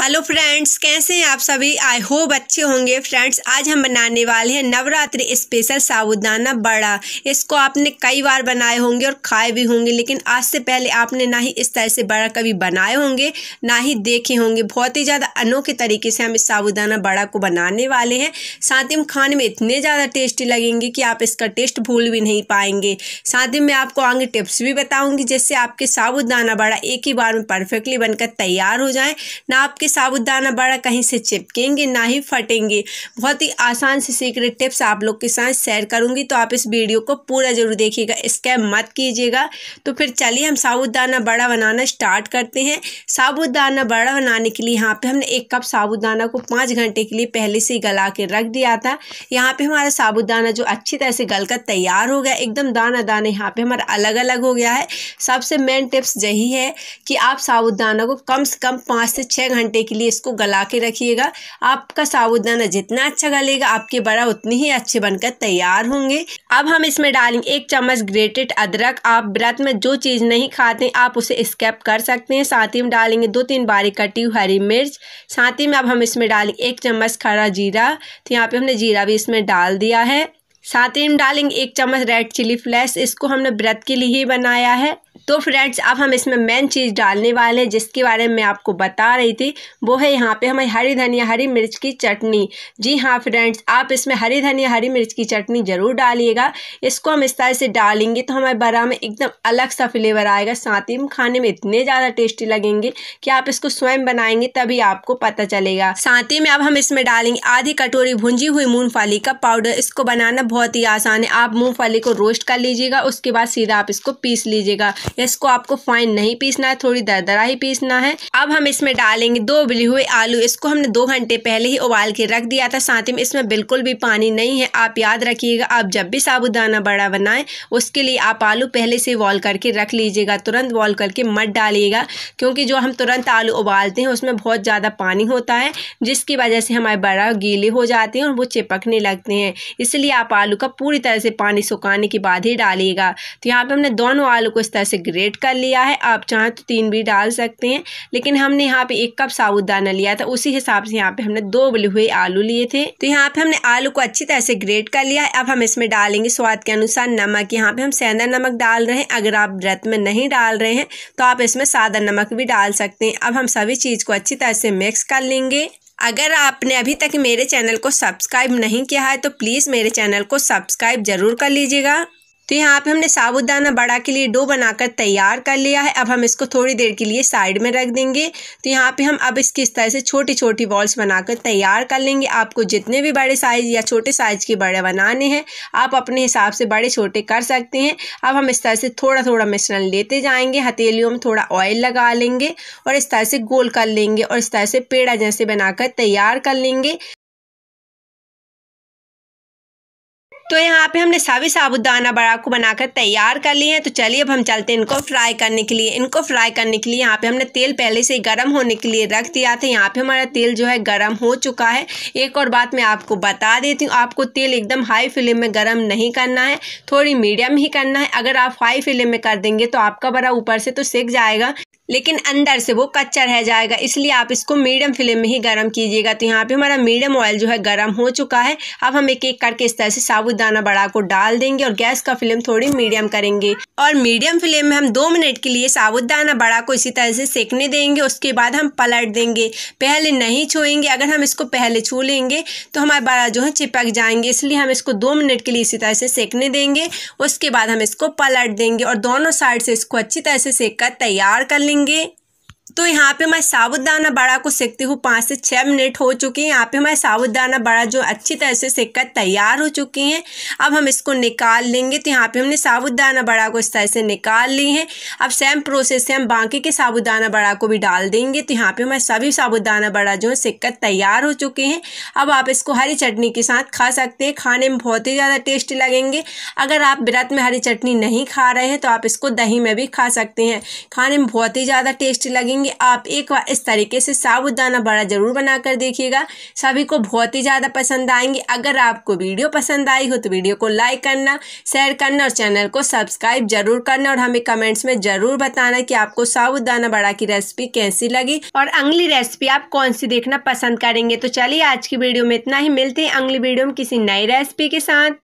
hello friends कैसे हैं आप सभी आई होप अच्छे होंगे फ्रेंड्स आज हम बनाने वाले हैं नवरात्रि स्पेशल साबुदाना बड़ा इसको आपने कई बार बनाए होंगे और खाए भी होंगे लेकिन आज से पहले आपने ना ही इस तरह से बड़ा कभी बनाए होंगे ना ही देखे होंगे बहुत ही ज़्यादा अनोखे तरीके से हम इस साबुदाना बड़ा को बनाने वाले हैं साथ ही हम खाने में इतने ज़्यादा टेस्टी लगेंगे कि आप इसका टेस्ट भूल भी नहीं पाएंगे साथ ही मैं आपको आगे टिप्स भी बताऊँगी जिससे आपके साबुदाना बड़ा एक ही बार में परफेक्टली बनकर तैयार हो जाए ना आपके कि साबुदाना बड़ा कहीं से चिपकेंगे ना ही फटेंगे बहुत ही आसान से सीक्रेट टिप्स आप लोग के साथ शेयर करूँगी तो आप इस वीडियो को पूरा ज़रूर देखिएगा स्कैप मत कीजिएगा तो फिर चलिए हम साबुदाना बड़ा बनाना स्टार्ट करते हैं साबुदाना बड़ा बनाने के लिए यहाँ पर हमने एक कप साबुदाना को पाँच घंटे के लिए पहले से गला के रख दिया था यहाँ पे हमारा साबुदाना जो अच्छी तरह से गलकर तैयार हो गया एकदम दाना दाना यहाँ पे हमारा अलग अलग हो गया है सबसे मेन टिप्स यही है कि आप साबुदाना को कम से कम पाँच से छः घंटे घंटे के लिए इसको गला के रखिएगा आपका साबुदाना जितना अच्छा गलेगा आपके बड़ा उतनी ही अच्छे बनकर तैयार होंगे अब हम इसमें डालेंगे एक चम्मच ग्रेटेड अदरक आप व्रत में जो चीज़ नहीं खाते आप उसे स्केप कर सकते हैं साथ ही में डालेंगे दो तीन बारीक कटी हुई हरी मिर्च साथ ही में अब हम इसमें डालेंगे एक चम्मच खड़ा जीरा तो यहाँ पे हमने जीरा भी इसमें डाल दिया है साथ ही हम डालेंगे एक चम्मच रेड चिली फ्लेक्स इसको हमने व्रत के लिए ही बनाया है तो फ्रेंड्स अब हम इसमें मेन चीज़ डालने वाले हैं जिसके बारे में मैं आपको बता रही थी वो है यहाँ पे हमें हरी धनिया हरी मिर्च की चटनी जी हाँ फ्रेंड्स आप इसमें हरी धनिया हरी मिर्च की चटनी ज़रूर डालिएगा इसको हम इस तरह से डालेंगे तो हमारे बरा में एकदम अलग सा फ्लेवर आएगा साथ ही खाने में इतने ज़्यादा टेस्टी लगेंगे कि आप इसको स्वयं बनाएंगे तभी आपको पता चलेगा साथ ही में अब हम इसमें डालेंगे आधी कटोरी भुंजी हुई मूँगफली का पाउडर इसको बनाना बहुत ही आसान है आप मूँगफली को रोस्ट कर लीजिएगा उसके बाद सीधा आप इसको पीस लीजिएगा इसको आपको फाइन नहीं पीसना है थोड़ी दरदरा ही पीसना है अब हम इसमें डालेंगे दो उबले हुए आलू इसको हमने दो घंटे पहले ही उबाल के रख दिया था साथ ही में इसमें बिल्कुल भी पानी नहीं है आप याद रखिएगा आप जब भी साबुदाना बड़ा बनाए उसके लिए आप आलू पहले से वॉल करके रख लीजिएगा तुरंत बॉल करके मत डालिएगा क्योंकि जो हम तुरंत आलू उबालते हैं उसमें बहुत ज़्यादा पानी होता है जिसकी वजह से हमारे बड़ा गीले हो जाते हैं और वो चिपकने लगते हैं इसलिए आप आलू का पूरी तरह से पानी सुखाने के बाद ही डालिएगा तो यहाँ पे हमने दोनों आलू को इस तरह से से ग्रेट कर लिया है आप चाहें तो तीन भी डाल सकते हैं लेकिन हमने यहाँ पे एक कप साबुत दाना लिया था उसी हिसाब से यहाँ पे हमने दो उबले हुए आलू लिए थे तो यहाँ पे हमने आलू को अच्छी तरह से ग्रेट कर लिया है अब हम इसमें डालेंगे स्वाद के अनुसार नमक यहाँ पे हम सेंधा नमक डाल रहे हैं अगर आप व्रत में नहीं डाल रहे हैं तो आप इसमें सादा नमक भी डाल सकते हैं अब हम सभी चीज़ को अच्छी तरह से मिक्स कर लेंगे अगर आपने अभी तक मेरे चैनल को सब्सक्राइब नहीं किया है तो प्लीज़ मेरे चैनल को सब्सक्राइब ज़रूर कर लीजिएगा तो यहाँ पे हमने साबुदाना बड़ा के लिए डो बनाकर तैयार कर लिया है अब हम इसको थोड़ी देर के लिए साइड में रख देंगे तो यहाँ पे हम अब इसकी इस तरह से छोटी छोटी बॉल्स बनाकर तैयार कर लेंगे आपको जितने भी बड़े साइज़ या छोटे साइज़ के बड़े बनाने हैं आप अपने हिसाब से बड़े छोटे कर सकते हैं अब हम इस तरह से थोड़ा थोड़ा मिश्रण लेते जाएंगे हथेलियों में थोड़ा ऑयल लगा लेंगे और इस तरह से गोल कर लेंगे और इस तरह से पेड़ा जैसे बनाकर तैयार कर लेंगे तो यहाँ पे हमने सभी साबुदाना बड़ा को बनाकर तैयार कर लिए हैं तो चलिए अब हम चलते हैं इनको फ्राई करने के लिए इनको फ्राई करने के लिए यहाँ पे हमने तेल पहले से गर्म होने के लिए रख दिया था यहाँ पे हमारा तेल जो है गर्म हो चुका है एक और बात मैं आपको बता देती हूँ आपको तेल एकदम हाई फ्लेम में गर्म नहीं करना है थोड़ी मीडियम ही करना है अगर आप हाई फ्लेम में कर देंगे तो आपका बड़ा ऊपर से तो सेक जाएगा लेकिन अंदर से वो कच्चा रह जाएगा इसलिए आप इसको मीडियम फ्लेम में ही गर्म कीजिएगा तो यहाँ पे हमारा मीडियम ऑयल जो है गर्म हो चुका है अब हम एक एक करके इस तरह से साबुदाना बड़ा को डाल देंगे और गैस का फ्लेम थोड़ी मीडियम करेंगे और मीडियम फ्लेम में हम दो मिनट के लिए साबुदाना बड़ा को इसी तरह से सेकने देंगे उसके बाद हम पलट देंगे पहले नहीं छूएंगे अगर हम इसको पहले छू लेंगे तो हमारा बड़ा जो है चिपक जाएंगे इसलिए हम इसको दो मिनट के लिए इसी तरह से सेकने देंगे उसके बाद हम इसको पलट देंगे और दोनों साइड से इसको अच्छी तरह से सेक कर तैयार कर लेंगे करेंगे तो यहाँ पे मैं साबुदाना बड़ा को सेकती हूँ पाँच से छः मिनट हो चुके हैं यहाँ पे हमारे साबुदाना बड़ा जो अच्छी तरह से सेक कर तैयार हो चुके हैं अब हम इसको निकाल लेंगे तो यहाँ पे हमने साबुदाना बड़ा को इस तरह से निकाल ली है अब सेम प्रोसेस से हम बाकी के साबुदाना बड़ा को भी डाल देंगे तो यहाँ पर हमारे सभी साबुदाना बड़ा जो है सेक कर तैयार हो चुके हैं अब आप इसको हरी चटनी के साथ खा सकते हैं खाने में बहुत ही ज़्यादा टेस्टी लगेंगे अगर आप व्रत में हरी चटनी नहीं खा रहे हैं तो आप इसको दही में भी खा सकते हैं खाने में बहुत ही ज़्यादा टेस्टी लगेंगे देखेंगे आप एक बार इस तरीके से साबुदाना बड़ा ज़रूर बनाकर देखिएगा सभी को बहुत ही ज़्यादा पसंद आएंगे अगर आपको वीडियो पसंद आई हो तो वीडियो को लाइक करना शेयर करना और चैनल को सब्सक्राइब जरूर करना और हमें कमेंट्स में ज़रूर बताना कि आपको साबुदाना बड़ा की रेसिपी कैसी लगी और अगली रेसिपी आप कौन सी देखना पसंद करेंगे तो चलिए आज की वीडियो में इतना ही मिलते हैं अगली वीडियो में किसी नई रेसिपी के साथ